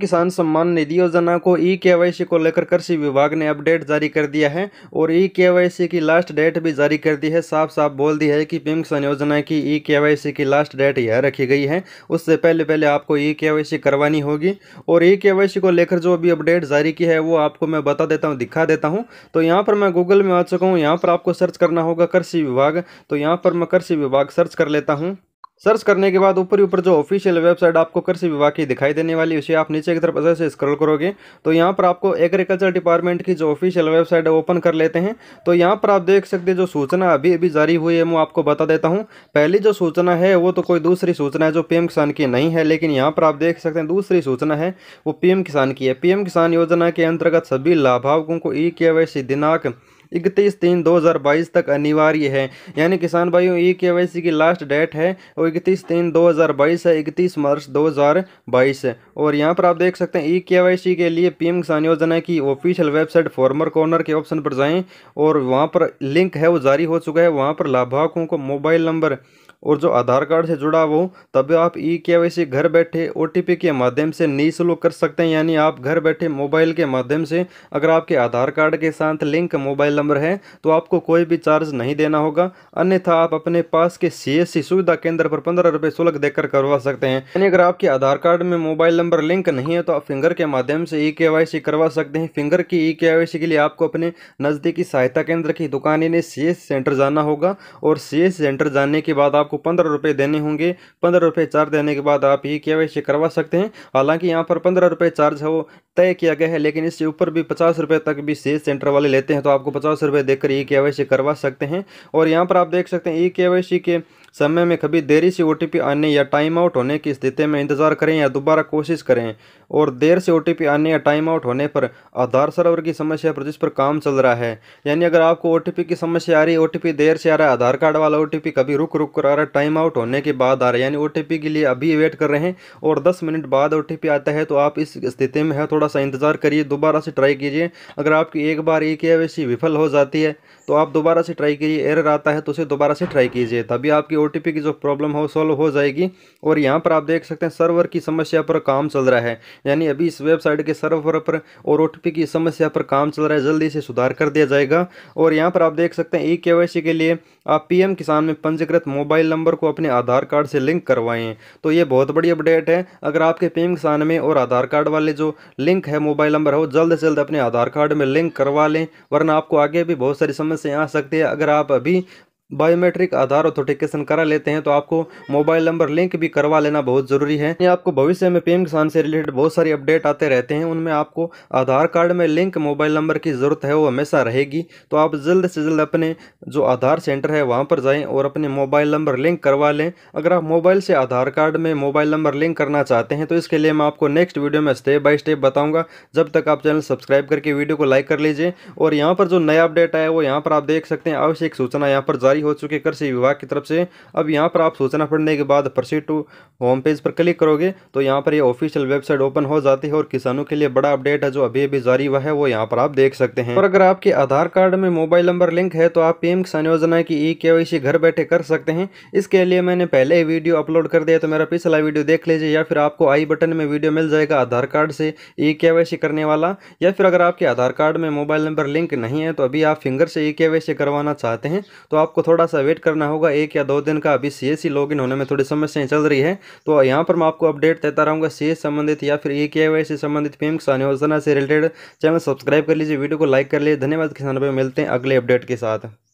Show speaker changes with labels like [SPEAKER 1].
[SPEAKER 1] किसान सम्मान निधि योजना को ई के को लेकर कृषि विभाग ने अपडेट जारी कर दिया है और ई के की लास्ट डेट भी जारी कर दी है साफ साफ बोल दी है कि पीएम किसान योजना की ई के की लास्ट डेट यह रखी गई है उससे पहले पहले आपको ई के करवानी होगी और ई के को लेकर जो भी अपडेट जारी की है वो आपको मैं बता देता हूँ दिखा देता हूँ तो यहाँ पर मैं गूगल में आ चुका हूँ यहाँ पर आपको सर्च करना होगा कृषि विभाग तो यहाँ पर मैं कृषि विभाग सर्च कर लेता हूँ सर्च करने के बाद ऊपर ऊपर जो ऑफिशियल वेबसाइट आपको कृषि विभाग की दिखाई देने वाली उसे आप नीचे की तरफ अच्छे से स्क्रॉल करोगे तो यहाँ पर आपको एग्रीकल्चर डिपार्टमेंट की जो ऑफिशियल वेबसाइट है ओपन कर लेते हैं तो यहाँ पर आप देख सकते जो सूचना अभी अभी जारी हुई है मैं आपको बता देता हूँ पहली जो सूचना है वो तो कोई दूसरी सूचना है जो पी किसान की नहीं है लेकिन यहाँ पर आप देख सकते हैं दूसरी सूचना है वो पी किसान की है पी किसान योजना के अंतर्गत सभी लाभावकों को ई के दिनांक इकतीस तीन दो हज़ार बाईस तक अनिवार्य है यानी किसान भाइयों ई के वाई सी की लास्ट डेट है वो इकतीस तीन दो हज़ार बाईस है इकतीस मार्च दो हज़ार बाईस है और यहाँ पर आप देख सकते हैं ई के वाई सी के लिए पी एम किसान योजना की ऑफिशियल वेबसाइट फॉर्मर कॉर्नर के ऑप्शन पर जाएँ और वहाँ पर लिंक है वो जारी हो चुका है वहाँ पर लाभार्थों को मोबाइल नंबर और जो आधार कार्ड से जुड़ा वो तभी आप ई के घर बैठे ओ के माध्यम से निःशुल्क कर सकते हैं यानी आप घर बैठे मोबाइल के माध्यम से अगर आपके आधार कार्ड के साथ लिंक मोबाइल नंबर है तो आपको कोई भी चार्ज नहीं देना होगा अन्यथा आप अपने पास के सीएससी सुविधा केंद्र पर पंद्रह रुपये शुल्क देकर करवा सकते हैं यानी अगर आपके आधार कार्ड में मोबाइल नंबर लिंक नहीं है तो आप फिंगर के माध्यम से ई के करवा सकते हैं फिंगर की ई के के लिए आपको अपने नज़दीकी सहायता केंद्र की दुकान यानी सी सेंटर जाना होगा और सी सेंटर जाने के बाद आपको पंद्रह रुपये देने होंगे पंद्रह रुपये चार्ज देने के बाद आप ई के करवा सकते हैं हालांकि यहाँ पर पंद्रह रुपये चार्ज है वो तय किया गया है लेकिन इससे ऊपर भी पचास रुपये तक भी सी सेंटर वाले लेते हैं तो आपको पचास पचास रुपये देकर ई e के करवा सकते हैं और यहाँ पर आप देख सकते हैं ई e के के समय में कभी देरी से ओ आने या टाइम आउट होने की स्थिति में इंतजार करें या दोबारा कोशिश करें और देर से ओ आने या टाइम आउट होने पर आधार सर्वर की समस्या पर जिस पर काम चल रहा है यानी अगर आपको ओ की समस्या आ रही है ओ देर से आ रहा है आधार कार्ड वाला ओ कभी रुक रुक कर आ रहा है टाइम आउट होने के बाद आ रहा है यानी ओ के लिए अभी वेट कर रहे हैं और दस मिनट बाद ओ आता है तो आप इस स्थिति में है थोड़ा सा इंतजार करिए दोबारा से ट्राई कीजिए अगर आपकी एक बार ई e के विफल हो जाती है तो आप दोबारा से ट्राई कीजिए एरर आता है तो उसे दोबारा से ट्राई कीजिए तभी आपकी ओ की जो प्रॉब्लम है वो सॉल्व हो जाएगी और यहाँ पर आप देख सकते हैं सर्वर की समस्या पर काम चल रहा है यानी अभी इस वेबसाइट के सर्वर पर और ओ की समस्या पर काम चल रहा है जल्दी से सुधार कर दिया जाएगा और यहाँ पर आप देख सकते हैं ई e के के लिए आप पीएम किसान में पंजीकृत मोबाइल नंबर को अपने आधार कार्ड से लिंक करवाएं तो ये बहुत बड़ी अपडेट है अगर आपके पीएम किसान में और आधार कार्ड वाले जो लिंक है मोबाइल नंबर है वो जल्द से जल्द अपने आधार कार्ड में लिंक करवा लें वरना आपको आगे आगे भी बहुत सारी समस्याएं आ सकती है अगर आप अभी बायोमेट्रिक आधार ऑथोटिकेशन करा लेते हैं तो आपको मोबाइल नंबर लिंक भी करवा लेना बहुत ज़रूरी है आपको भविष्य में पीएम किसान से रिलेटेड बहुत सारी अपडेट आते रहते हैं उनमें आपको आधार कार्ड में लिंक मोबाइल नंबर की ज़रूरत है वो हमेशा रहेगी तो आप जल्द से जल्द अपने जो आधार सेंटर है वहाँ पर जाएँ और अपने मोबाइल नंबर लिंक करवा लें अगर आप मोबाइल से आधार कार्ड में मोबाइल नंबर लिंक करना चाहते हैं तो इसके लिए मैं आपको नेक्स्ट वीडियो में स्टेप बाय स्टेप बताऊँगा जब तक आप चैनल सब्सक्राइब करके वीडियो को लाइक कर लीजिए और यहाँ पर जो नया अपडेट आया वो यहाँ पर आप देख सकते हैं आवश्यक सूचना यहाँ पर जारी जारी हो चुके कृषि विभाग की तरफ से अब यहाँ पर आप सूचना पढ़ने के बाद प्रसिड टू होम पेज पर क्लिक करोगे तो यहाँ पर ये ऑफिशियल वेबसाइट ओपन हो जाती है और किसानों के लिए बड़ा अपडेट है जो अभी अभी जारी हुआ है वो यहाँ पर आप देख सकते हैं और अगर आपके आधार कार्ड में मोबाइल नंबर लिंक है तो आप पीएम किसान योजना की ई के घर बैठे कर सकते हैं इसके लिए मैंने पहले ही वीडियो अपलोड कर दिया तो मेरा पिछला वीडियो देख लीजिए या फिर आपको आई बटन में वीडियो मिल जाएगा आधार कार्ड से ई के करने वाला या फिर अगर आपके आधार कार्ड में मोबाइल नंबर लिंक नहीं है तो अभी आप फिंगर से ई के करवाना चाहते हैं तो आपको थोड़ा सा वेट करना होगा एक या दो दिन का अभी सी एस होने में थोड़ी समस्याएं चल रही है तो यहाँ पर मैं आपको अपडेट देता रहूँगा सी संबंधित या फिर ए के से संबंधित पी एम किसान योजना से रिलेटेड चैनल सब्सक्राइब कर लीजिए वीडियो को लाइक कर लीजिए धन्यवाद किसान भाई मिलते हैं अगले अपडेट के साथ